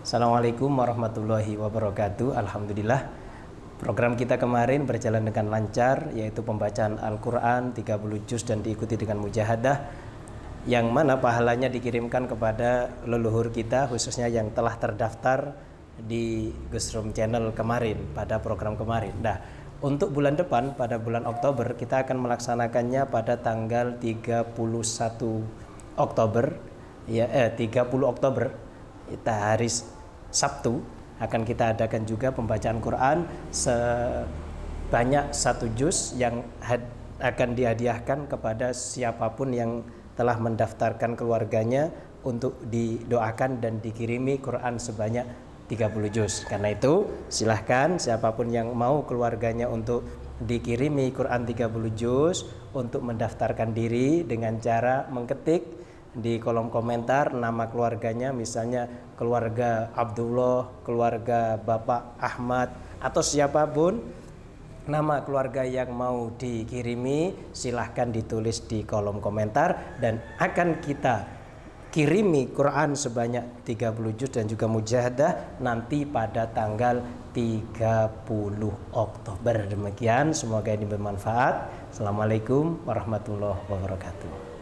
Assalamualaikum warahmatullahi wabarakatuh. Alhamdulillah program kita kemarin berjalan dengan lancar yaitu pembacaan Al-Qur'an 30 juz dan diikuti dengan mujahadah yang mana pahalanya dikirimkan kepada leluhur kita khususnya yang telah terdaftar di Gusrum Channel kemarin pada program kemarin. Nah, untuk bulan depan pada bulan Oktober kita akan melaksanakannya pada tanggal 31 Oktober ya eh 30 Oktober kita hari Sabtu akan kita adakan juga pembacaan Quran sebanyak satu juz yang had, akan dihadiahkan kepada siapapun yang telah mendaftarkan keluarganya untuk didoakan dan dikirimi Quran sebanyak 30 juz. Karena itu silahkan siapapun yang mau keluarganya untuk dikirimi Quran 30 juz untuk mendaftarkan diri dengan cara mengetik di kolom komentar nama keluarganya misalnya keluarga Abdullah, keluarga Bapak Ahmad atau siapapun nama keluarga yang mau dikirimi silahkan ditulis di kolom komentar dan akan kita kirimi Quran sebanyak 30 juz dan juga mujahadah nanti pada tanggal 30 Oktober. Demikian, semoga ini bermanfaat. Assalamualaikum warahmatullahi wabarakatuh.